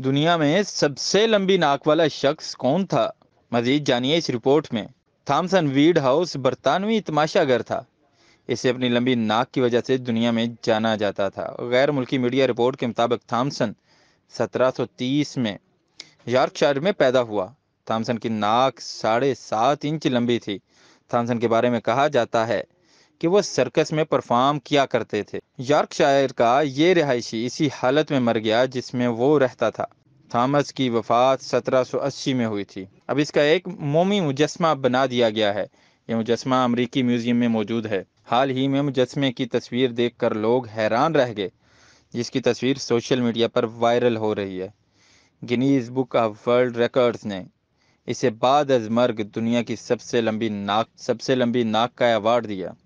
दुनिया में सबसे लंबी नाक वाला शख्स कौन था मजीद जानिए इस रिपोर्ट में थॉमसन वीड हाउस बरतानवी तमाशागर था इसे अपनी लंबी नाक की वजह से दुनिया में जाना जाता था गैर मुल्की मीडिया रिपोर्ट के मुताबिक थॉमसन 1730 में यॉर्कशायर में पैदा हुआ थॉमसन की नाक साढ़े सात इंच लंबी थी थॉमसन के बारे में कहा जाता है कि वो सर्कस में परफॉर्म किया करते थे यॉर्कशायर का ये रिहायशी इसी हालत में मर गया जिसमें वो रहता था थॉमस की वफात 1780 में हुई थी अब इसका एक मोमी मुजस्मा बना दिया गया है ये मुजस्मा अमरीकी म्यूजियम में मौजूद है हाल ही में मुजस्मे की तस्वीर देख लोग हैरान रह गए जिसकी तस्वीर सोशल मीडिया पर वायरल हो रही है Guinness Book of World Records ने इसे बाद अज मर्ग दुनिया की सबसे लंबी नाक सबसे लंबी नाक का अवार्ड दिया